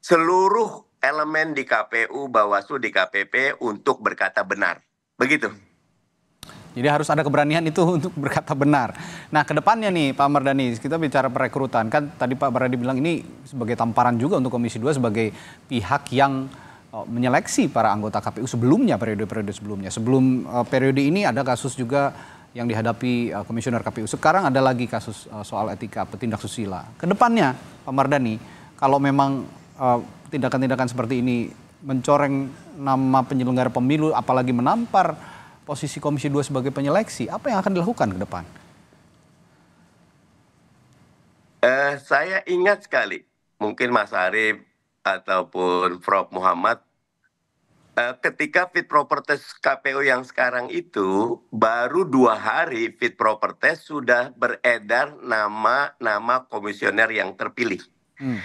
seluruh elemen di KPU, Bawaslu, di KPP untuk berkata benar. Begitu. Jadi harus ada keberanian itu untuk berkata benar. Nah, ke depannya nih Pak Mardani, kita bicara perekrutan kan tadi Pak Baradi bilang ini sebagai tamparan juga untuk Komisi 2 sebagai pihak yang oh, menyeleksi para anggota KPU sebelumnya periode-periode sebelumnya. Sebelum eh, periode ini ada kasus juga yang dihadapi eh, komisioner KPU. Sekarang ada lagi kasus eh, soal etika petindak susila. Kedepannya Pak Mardani, kalau memang Eh, tindakan-tindakan uh, seperti ini mencoreng nama penyelenggara pemilu apalagi menampar posisi Komisi 2 sebagai penyeleksi, apa yang akan dilakukan ke depan? Eh, saya ingat sekali, mungkin Mas Arief ataupun Prof. Muhammad, eh, ketika fit proper test KPU yang sekarang itu, baru dua hari fit proper test sudah beredar nama-nama komisioner yang terpilih. Hmm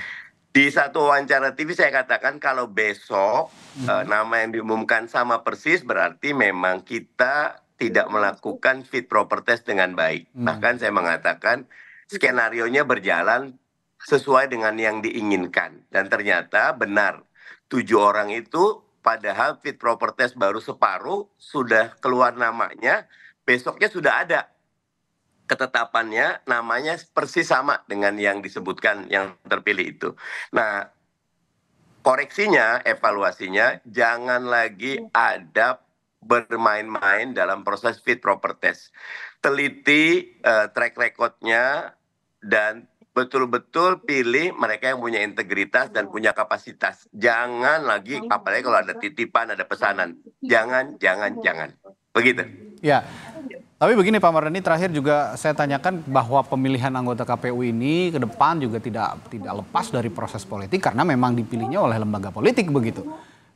di satu wawancara TV saya katakan kalau besok hmm. uh, nama yang diumumkan sama persis berarti memang kita tidak melakukan fit proper test dengan baik. Hmm. Bahkan saya mengatakan skenario nya berjalan sesuai dengan yang diinginkan dan ternyata benar tujuh orang itu padahal fit proper test baru separuh sudah keluar namanya besoknya sudah ada ketetapannya namanya persis sama dengan yang disebutkan yang terpilih itu. Nah, koreksinya, evaluasinya jangan lagi iya. ada bermain-main dalam proses fit proper test. Teliti uh, track recordnya dan betul-betul pilih mereka yang punya integritas dan iya. punya kapasitas. Jangan lagi iya, apalagi kalau ada titipan, ada pesanan. Jangan, jangan, jangan. Begitu. Ya. Tapi begini Pak Mardani, terakhir juga saya tanyakan bahwa pemilihan anggota KPU ini ke depan juga tidak tidak lepas dari proses politik karena memang dipilihnya oleh lembaga politik begitu.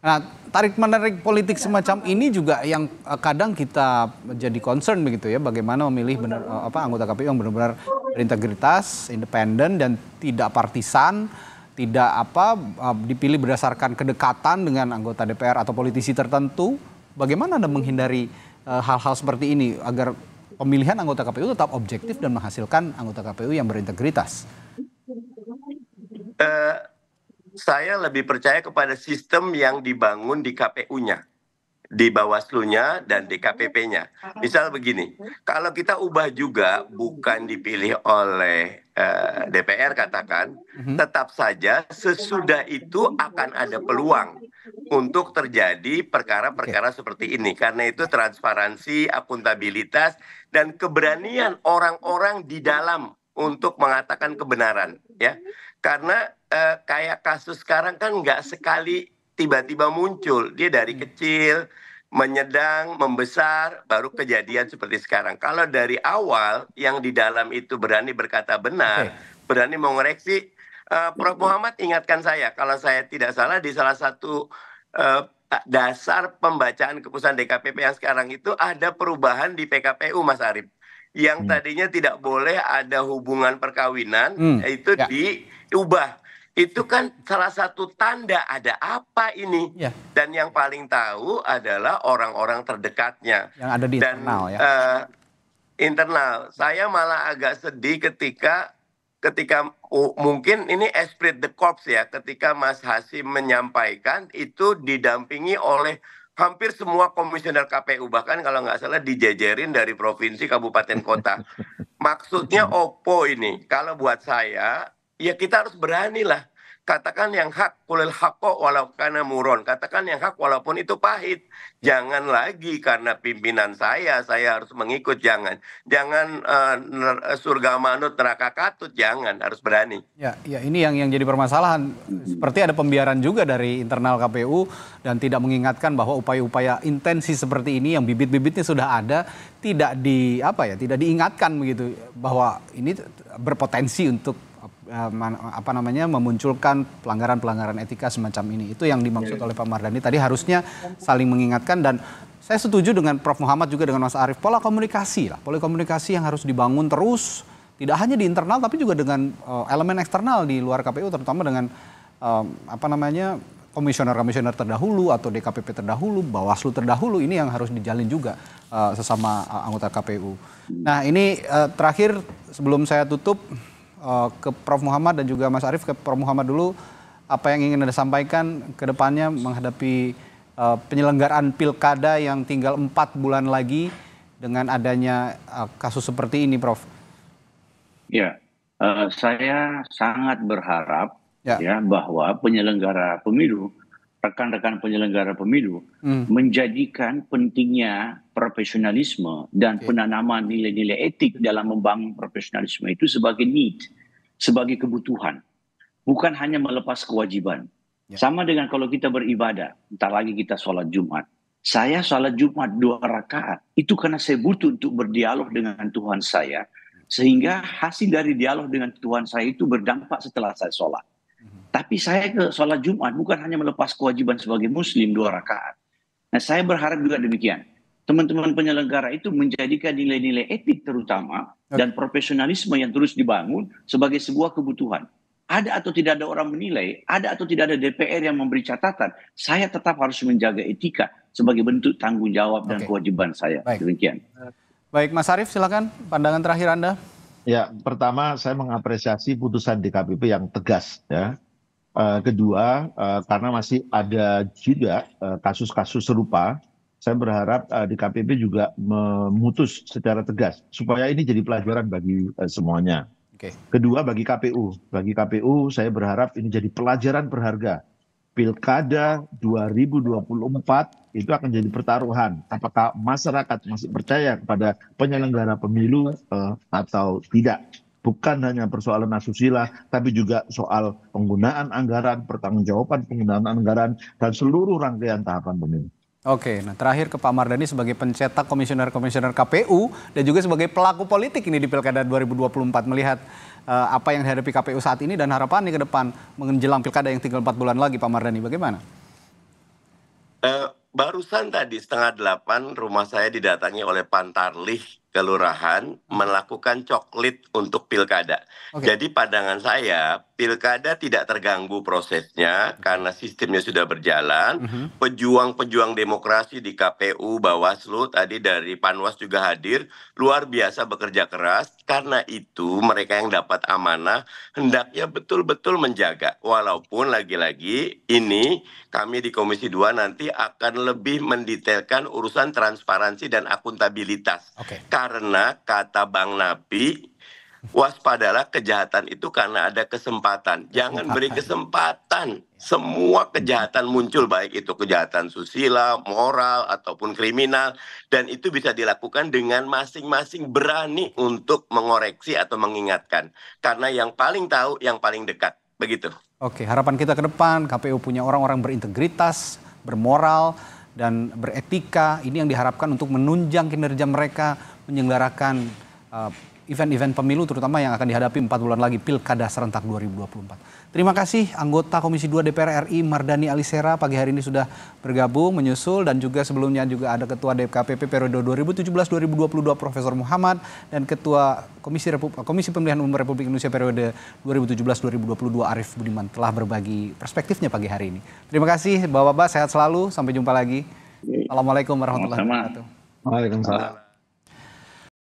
Nah, tarik menarik politik semacam ini juga yang eh, kadang kita jadi concern begitu ya, bagaimana memilih benar eh, apa anggota KPU yang benar-benar berintegritas, independen dan tidak partisan, tidak apa eh, dipilih berdasarkan kedekatan dengan anggota DPR atau politisi tertentu. Bagaimana Anda menghindari Eh, hal-hal seperti ini agar pemilihan anggota KPU tetap objektif dan menghasilkan anggota KPU yang berintegritas? Uh, saya lebih percaya kepada sistem yang dibangun di KPU-nya di Bawaslu-nya dan DKPP-nya. Misal begini, kalau kita ubah juga bukan dipilih oleh eh, DPR katakan, mhm. tetap saja sesudah itu akan ada peluang untuk terjadi perkara-perkara seperti ini. Karena itu transparansi, akuntabilitas dan keberanian orang-orang di dalam untuk mengatakan kebenaran, ya. Karena eh, kayak kasus sekarang kan nggak sekali tiba-tiba muncul. Dia dari hmm. kecil menyedang, membesar, baru kejadian seperti sekarang. Kalau dari awal yang di dalam itu berani berkata benar, okay. berani mengoreksi, uh, Prof hmm. Muhammad ingatkan saya kalau saya tidak salah di salah satu uh, dasar pembacaan keputusan DKPP yang sekarang itu ada perubahan di PKPU Mas Arief. Yang hmm. tadinya hmm. tidak boleh ada hubungan perkawinan hmm. itu ya. diubah itu kan salah satu tanda ada apa ini. Ya. Dan yang paling tahu adalah orang-orang terdekatnya. Yang ada di Dan, internal ya. Uh, internal. Saya malah agak sedih ketika ketika uh, mungkin ini esprit the corps ya ketika Mas Hasim menyampaikan itu didampingi oleh hampir semua komisioner KPU bahkan kalau nggak salah dijejerin dari provinsi kabupaten kota maksudnya opo ini kalau buat saya ya kita harus berani lah. katakan yang hak kulil hakko walau karena muron katakan yang hak walaupun itu pahit jangan lagi karena pimpinan saya saya harus mengikut jangan jangan uh, surga manut neraka katut jangan harus berani ya ya ini yang yang jadi permasalahan seperti ada pembiaran juga dari internal KPU dan tidak mengingatkan bahwa upaya-upaya intensi seperti ini yang bibit-bibitnya sudah ada tidak di apa ya tidak diingatkan begitu bahwa ini berpotensi untuk Eh, apa namanya memunculkan pelanggaran-pelanggaran etika semacam ini. Itu yang dimaksud iya, iya. oleh Pak Mardhani tadi harusnya saling mengingatkan dan saya setuju dengan Prof Muhammad juga dengan Mas Arief pola komunikasi lah, pola komunikasi yang harus dibangun terus tidak hanya di internal tapi juga dengan uh, elemen eksternal di luar KPU terutama dengan um, apa namanya komisioner-komisioner terdahulu atau DKPP terdahulu, Bawaslu terdahulu ini yang harus dijalin juga uh, sesama uh, anggota KPU. Nah, ini uh, terakhir sebelum saya tutup uh, ke Prof Muhammad dan juga Mas Arief ke Prof Muhammad dulu apa yang ingin Anda sampaikan ke depannya menghadapi uh, penyelenggaraan pilkada yang tinggal empat bulan lagi dengan adanya uh, kasus seperti ini Prof. Ya, uh, saya sangat berharap ya. ya bahwa penyelenggara pemilu rekan-rekan penyelenggara pemilu hmm. menjadikan pentingnya profesionalisme dan okay. penanaman nilai-nilai etik dalam membangun profesionalisme itu sebagai need, sebagai kebutuhan, bukan hanya melepas kewajiban. Yeah. Sama dengan kalau kita beribadah, entar lagi kita sholat Jumat. Saya sholat Jumat dua rakaat itu karena saya butuh untuk berdialog dengan Tuhan saya, sehingga hasil dari dialog dengan Tuhan saya itu berdampak setelah saya sholat. Tapi saya ke sholat Jumat bukan hanya melepas kewajiban sebagai muslim dua rakaat. Nah saya berharap juga demikian. Teman-teman penyelenggara itu menjadikan nilai-nilai etik terutama dan profesionalisme yang terus dibangun sebagai sebuah kebutuhan. Ada atau tidak ada orang menilai, ada atau tidak ada DPR yang memberi catatan, saya tetap harus menjaga etika sebagai bentuk tanggung jawab dan Oke. kewajiban saya. Baik. Demikian. Baik, Mas Arief, silakan pandangan terakhir Anda. Ya, pertama saya mengapresiasi putusan DKPP yang tegas ya. Eh, kedua, uh, karena masih ada juga eh, kasus-kasus uh, serupa, saya berharap uh, di KPP juga memutus secara tegas supaya ini jadi pelajaran bagi uh, semuanya. Okay. Kedua, bagi KPU, bagi KPU saya berharap ini jadi pelajaran berharga. Pilkada 2024 itu akan jadi pertaruhan. Apakah masyarakat masih percaya kepada penyelenggara pemilu uh, atau tidak? bukan hanya persoalan asusila, tapi juga soal penggunaan anggaran, pertanggungjawaban penggunaan anggaran, dan seluruh rangkaian tahapan pemilu. Oke, nah terakhir ke Pak Mardani sebagai pencetak komisioner-komisioner KPU dan juga sebagai pelaku politik ini di Pilkada 2024 melihat uh, apa yang dihadapi KPU saat ini dan harapannya ke depan menjelang Pilkada yang tinggal 4 bulan lagi Pak Mardani, bagaimana? Uh, barusan tadi setengah delapan rumah saya didatangi oleh Pantarlih kelurahan melakukan coklit untuk pilkada. Jadi pandangan saya pilkada tidak terganggu prosesnya mhm. karena sistemnya sudah berjalan. Mhm. Pejuang-pejuang demokrasi di KPU, Bawaslu tadi dari Panwas juga hadir, luar biasa bekerja keras. Karena itu mereka yang dapat amanah hendaknya betul-betul menjaga. Walaupun lagi-lagi ini kami di Komisi 2 nanti akan lebih mendetailkan urusan transparansi dan akuntabilitas. Okay. Karena kata Bang Napi waspadalah kejahatan itu karena ada kesempatan. Jangan beri kesempatan ya. semua kejahatan muncul baik itu kejahatan susila, moral ataupun kriminal dan itu bisa dilakukan dengan masing-masing berani untuk mengoreksi atau mengingatkan karena yang paling tahu yang paling dekat. Begitu. Oke, harapan kita ke depan KPU punya orang-orang berintegritas, bermoral dan beretika. Ini yang diharapkan untuk menunjang kinerja mereka menyelenggarakan eh, event-event pemilu terutama yang akan dihadapi 4 bulan lagi Pilkada Serentak 2024. Terima kasih anggota Komisi 2 DPR RI Mardani Alisera pagi hari ini sudah bergabung menyusul dan juga sebelumnya juga ada Ketua DKPP periode 2017-2022 Profesor Muhammad dan Ketua Komisi Repub Komisi Pemilihan Umum Republik Indonesia periode 2017-2022 Arif Budiman telah berbagi perspektifnya pagi hari ini. Terima kasih Bapak-bapak sehat selalu sampai jumpa lagi. Iya. Assalamualaikum warahmatullahi wabarakatuh. Waalaikumsalam.